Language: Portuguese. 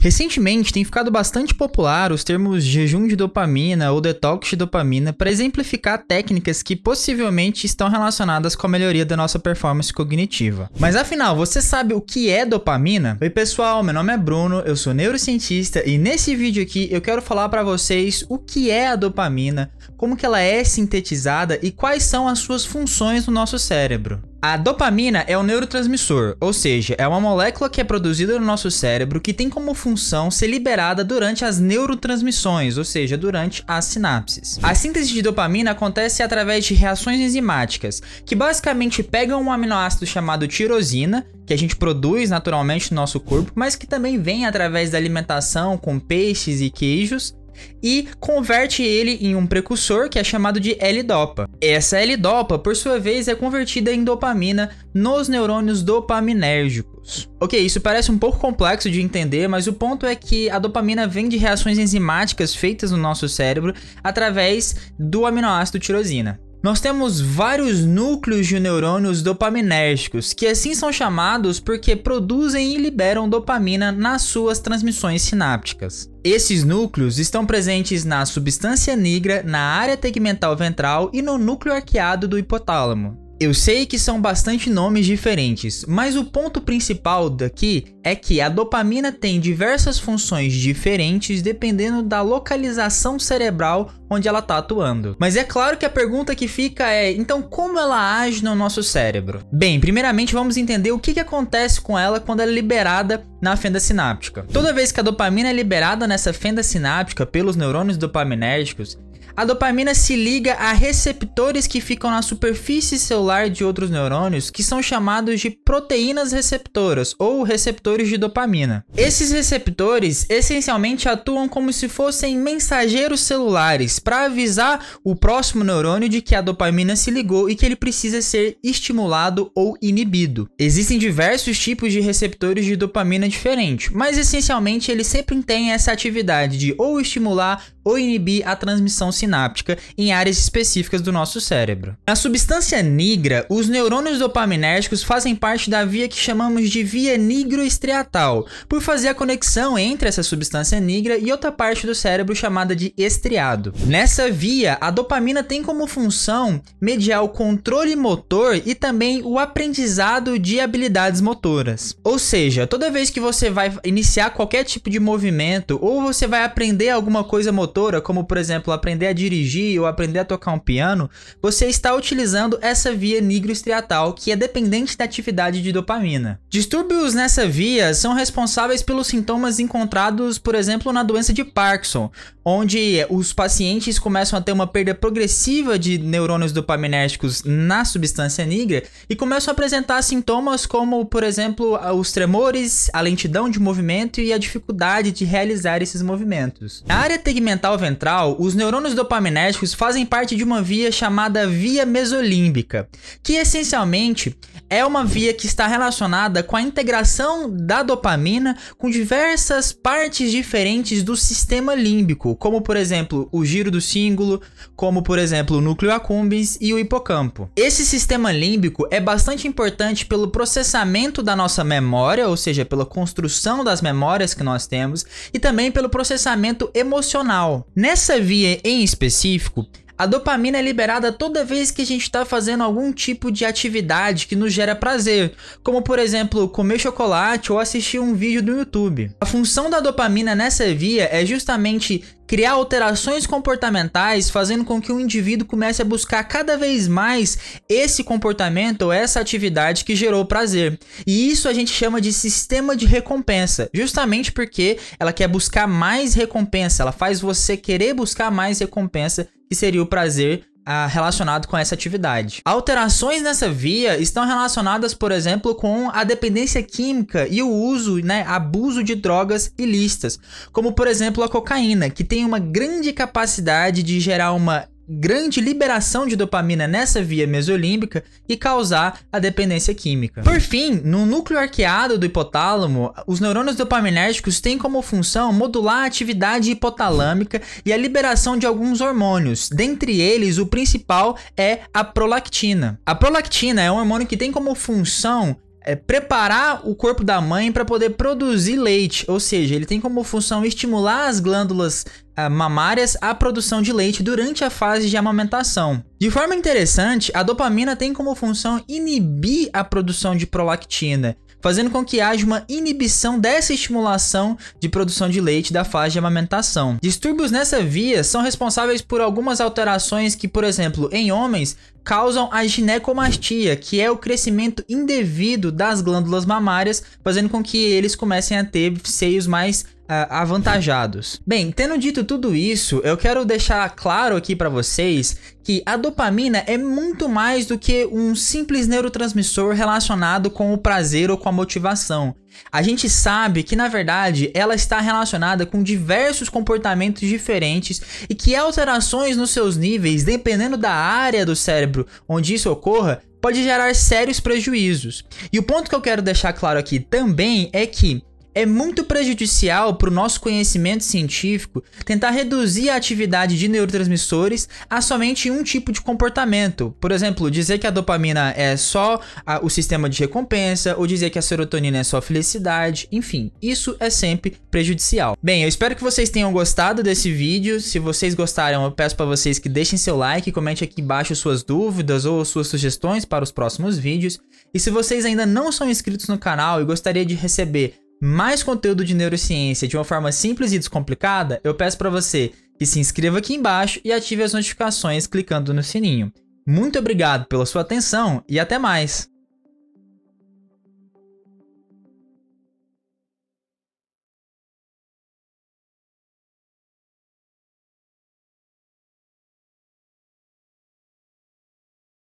Recentemente tem ficado bastante popular os termos jejum de dopamina ou detox de dopamina para exemplificar técnicas que possivelmente estão relacionadas com a melhoria da nossa performance cognitiva. Mas afinal, você sabe o que é dopamina? Oi pessoal, meu nome é Bruno, eu sou neurocientista e nesse vídeo aqui eu quero falar para vocês o que é a dopamina, como que ela é sintetizada e quais são as suas funções no nosso cérebro. A dopamina é um neurotransmissor, ou seja, é uma molécula que é produzida no nosso cérebro que tem como função ser liberada durante as neurotransmissões, ou seja, durante as sinapses. A síntese de dopamina acontece através de reações enzimáticas, que basicamente pegam um aminoácido chamado tirosina, que a gente produz naturalmente no nosso corpo, mas que também vem através da alimentação com peixes e queijos, e converte ele em um precursor que é chamado de L-dopa. Essa L-dopa, por sua vez, é convertida em dopamina nos neurônios dopaminérgicos. Ok, isso parece um pouco complexo de entender, mas o ponto é que a dopamina vem de reações enzimáticas feitas no nosso cérebro através do aminoácido tirosina. Nós temos vários núcleos de neurônios dopaminérgicos, que assim são chamados porque produzem e liberam dopamina nas suas transmissões sinápticas. Esses núcleos estão presentes na substância negra, na área tegmental ventral e no núcleo arqueado do hipotálamo. Eu sei que são bastante nomes diferentes, mas o ponto principal daqui é que a dopamina tem diversas funções diferentes dependendo da localização cerebral onde ela está atuando. Mas é claro que a pergunta que fica é, então como ela age no nosso cérebro? Bem, primeiramente vamos entender o que, que acontece com ela quando ela é liberada na fenda sináptica. Toda vez que a dopamina é liberada nessa fenda sináptica pelos neurônios dopaminérgicos, a dopamina se liga a receptores que ficam na superfície celular de outros neurônios, que são chamados de proteínas receptoras ou receptores de dopamina. Esses receptores essencialmente atuam como se fossem mensageiros celulares para avisar o próximo neurônio de que a dopamina se ligou e que ele precisa ser estimulado ou inibido. Existem diversos tipos de receptores de dopamina diferentes, mas essencialmente eles sempre têm essa atividade de ou estimular ou inibir a transmissão sináptica em áreas específicas do nosso cérebro. Na substância nigra, os neurônios dopaminérgicos fazem parte da via que chamamos de via nigroestriatal, por fazer a conexão entre essa substância nigra e outra parte do cérebro chamada de estriado. Nessa via, a dopamina tem como função mediar o controle motor e também o aprendizado de habilidades motoras. Ou seja, toda vez que você vai iniciar qualquer tipo de movimento ou você vai aprender alguma coisa motor motora, como por exemplo aprender a dirigir ou aprender a tocar um piano, você está utilizando essa via nigrostriatal que é dependente da atividade de dopamina. Distúrbios nessa via são responsáveis pelos sintomas encontrados, por exemplo, na doença de Parkinson, onde os pacientes começam a ter uma perda progressiva de neurônios dopaminérgicos na substância nigra e começam a apresentar sintomas como, por exemplo, os tremores, a lentidão de movimento e a dificuldade de realizar esses movimentos. a área tegmental ventral, os neurônios dopaminérgicos fazem parte de uma via chamada via mesolímbica, que essencialmente é uma via que está relacionada com a integração da dopamina com diversas partes diferentes do sistema límbico, como por exemplo o giro do cíngulo, como por exemplo o núcleo accumbens e o hipocampo. Esse sistema límbico é bastante importante pelo processamento da nossa memória, ou seja, pela construção das memórias que nós temos, e também pelo processamento emocional Nessa via em específico, a dopamina é liberada toda vez que a gente está fazendo algum tipo de atividade que nos gera prazer, como por exemplo comer chocolate ou assistir um vídeo do YouTube. A função da dopamina nessa via é justamente criar alterações comportamentais, fazendo com que o indivíduo comece a buscar cada vez mais esse comportamento ou essa atividade que gerou prazer. E isso a gente chama de sistema de recompensa, justamente porque ela quer buscar mais recompensa, ela faz você querer buscar mais recompensa que seria o prazer ah, relacionado com essa atividade. Alterações nessa via estão relacionadas, por exemplo, com a dependência química e o uso, né, abuso de drogas ilícitas, como por exemplo a cocaína, que tem uma grande capacidade de gerar uma grande liberação de dopamina nessa via mesolímbica e causar a dependência química. Por fim, no núcleo arqueado do hipotálamo, os neurônios dopaminérgicos têm como função modular a atividade hipotalâmica e a liberação de alguns hormônios. Dentre eles, o principal é a prolactina. A prolactina é um hormônio que tem como função é preparar o corpo da mãe para poder produzir leite, ou seja, ele tem como função estimular as glândulas ah, mamárias à produção de leite durante a fase de amamentação. De forma interessante, a dopamina tem como função inibir a produção de prolactina, fazendo com que haja uma inibição dessa estimulação de produção de leite da fase de amamentação. Distúrbios nessa via são responsáveis por algumas alterações que, por exemplo, em homens, causam a ginecomastia, que é o crescimento indevido das glândulas mamárias, fazendo com que eles comecem a ter seios mais é, avantajados. Bem, tendo dito tudo isso, eu quero deixar claro aqui para vocês que a dopamina é muito mais do que um simples neurotransmissor relacionado com o prazer ou com a motivação. A gente sabe que, na verdade, ela está relacionada com diversos comportamentos diferentes e que alterações nos seus níveis, dependendo da área do cérebro onde isso ocorra, pode gerar sérios prejuízos. E o ponto que eu quero deixar claro aqui também é que é muito prejudicial para o nosso conhecimento científico tentar reduzir a atividade de neurotransmissores a somente um tipo de comportamento. Por exemplo, dizer que a dopamina é só a, o sistema de recompensa, ou dizer que a serotonina é só felicidade, enfim, isso é sempre prejudicial. Bem, eu espero que vocês tenham gostado desse vídeo. Se vocês gostaram, eu peço para vocês que deixem seu like, comente aqui embaixo suas dúvidas ou suas sugestões para os próximos vídeos. E se vocês ainda não são inscritos no canal e gostaria de receber mais conteúdo de neurociência de uma forma simples e descomplicada, eu peço para você que se inscreva aqui embaixo e ative as notificações clicando no sininho. Muito obrigado pela sua atenção e até mais!